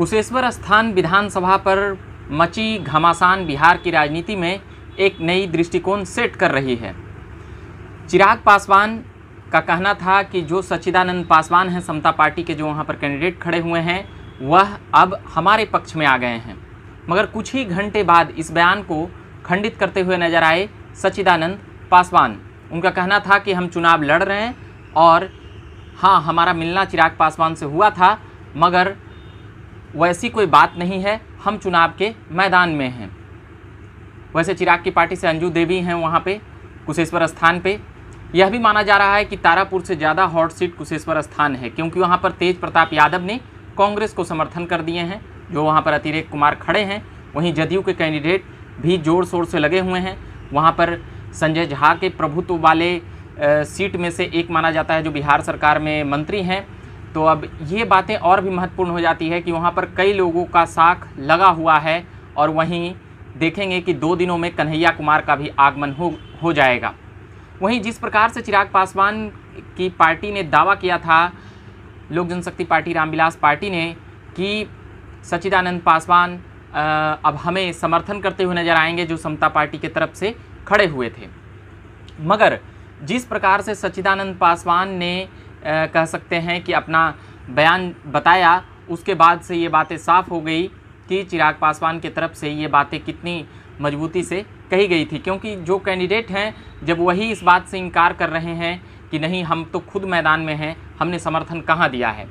कुशेश्वर स्थान विधानसभा पर मची घमासान बिहार की राजनीति में एक नई दृष्टिकोण सेट कर रही है चिराग पासवान का कहना था कि जो सच्चिदानंद पासवान हैं समता पार्टी के जो वहाँ पर कैंडिडेट खड़े हुए हैं वह अब हमारे पक्ष में आ गए हैं मगर कुछ ही घंटे बाद इस बयान को खंडित करते हुए नजर आए सच्चिदानंद पासवान उनका कहना था कि हम चुनाव लड़ रहे हैं और हाँ हमारा मिलना चिराग पासवान से हुआ था मगर वैसी कोई बात नहीं है हम चुनाव के मैदान में हैं वैसे चिराग की पार्टी से अंजू देवी हैं वहाँ पे कुशेश्वर स्थान पे यह भी माना जा रहा है कि तारापुर से ज़्यादा हॉट सीट कुशेश्वर स्थान है क्योंकि वहाँ पर तेज प्रताप यादव ने कांग्रेस को समर्थन कर दिए हैं जो वहाँ पर अतिरेक कुमार खड़े हैं वहीं जदयू के कैंडिडेट भी जोर शोर से लगे हुए हैं वहाँ पर संजय झा के प्रभुत्व वाले सीट में से एक माना जाता है जो बिहार सरकार में मंत्री हैं तो अब ये बातें और भी महत्वपूर्ण हो जाती है कि वहाँ पर कई लोगों का साख लगा हुआ है और वहीं देखेंगे कि दो दिनों में कन्हैया कुमार का भी आगमन हो हो जाएगा वहीं जिस प्रकार से चिराग पासवान की पार्टी ने दावा किया था लोक जनशक्ति पार्टी रामविलास पार्टी ने कि सचिदानंद पासवान अब हमें समर्थन करते हुए नजर आएंगे जो समता पार्टी के तरफ से खड़े हुए थे मगर जिस प्रकार से सचिदानंद पासवान ने कह सकते हैं कि अपना बयान बताया उसके बाद से ये बातें साफ़ हो गई कि चिराग पासवान की तरफ से ये बातें कितनी मजबूती से कही गई थी क्योंकि जो कैंडिडेट हैं जब वही इस बात से इनकार कर रहे हैं कि नहीं हम तो खुद मैदान में हैं हमने समर्थन कहाँ दिया है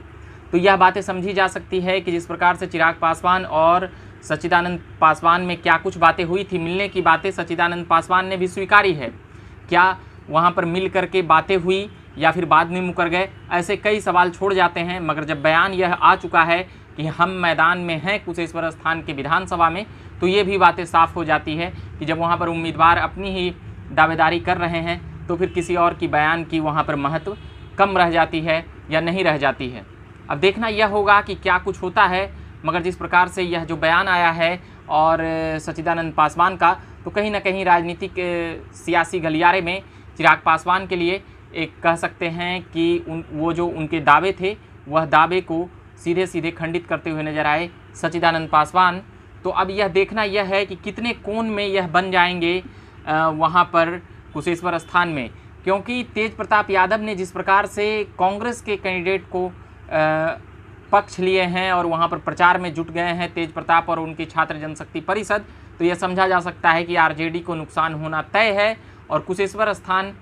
तो यह बातें समझी जा सकती है कि जिस प्रकार से चिराग पासवान और सचिदानंद पासवान में क्या कुछ बातें हुई थी मिलने की बातें सचिदानंद पासवान ने भी स्वीकारी है क्या वहाँ पर मिल करके बातें हुई या फिर बाद में मुकर गए ऐसे कई सवाल छोड़ जाते हैं मगर जब बयान यह आ चुका है कि हम मैदान में हैं कुशेश्वर स्थान के विधानसभा में तो ये भी बातें साफ हो जाती है कि जब वहाँ पर उम्मीदवार अपनी ही दावेदारी कर रहे हैं तो फिर किसी और की बयान की वहाँ पर महत्व कम रह जाती है या नहीं रह जाती है अब देखना यह होगा कि क्या कुछ होता है मगर जिस प्रकार से यह जो बयान आया है और सचिदानंद पासवान का तो कहीं ना कहीं राजनीतिक सियासी गलियारे में चिराग पासवान के लिए एक कह सकते हैं कि उन वो जो उनके दावे थे वह दावे को सीधे सीधे खंडित करते हुए नजर आए सचिदानंद पासवान तो अब यह देखना यह है कि कितने कोण में यह बन जाएंगे वहाँ पर कुशेश्वर स्थान में क्योंकि तेज प्रताप यादव ने जिस प्रकार से कांग्रेस के कैंडिडेट को पक्ष लिए हैं और वहाँ पर प्रचार में जुट गए हैं तेज प्रताप और उनकी छात्र जनशक्ति परिषद तो यह समझा जा सकता है कि आरजेडी को नुकसान होना तय है और कुशेश्वर स्थान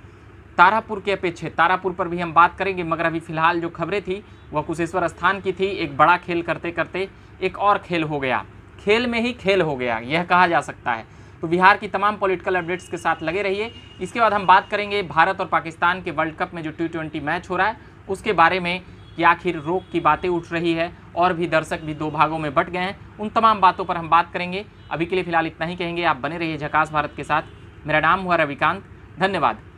तारापुर के अपेक्षे तारापुर पर भी हम बात करेंगे मगर अभी फिलहाल जो खबरें थी वह कुशेश्वर स्थान की थी एक बड़ा खेल करते करते एक और खेल हो गया खेल में ही खेल हो गया यह कहा जा सकता है तो बिहार की तमाम पॉलिटिकल अपडेट्स के साथ लगे रहिए इसके बाद हम बात करेंगे भारत और पाकिस्तान के वर्ल्ड कप में जो टी ट्वेंटी मैच हो रहा है उसके बारे में कि आखिर रोक की बातें उठ रही है और भी दर्शक भी दो भागों में बट गए हैं उन तमाम बातों पर हम बात करेंगे अभी के लिए फिलहाल इतना ही कहेंगे आप बने रहिए झकास भारत के साथ मेरा नाम हुआ रविकांत धन्यवाद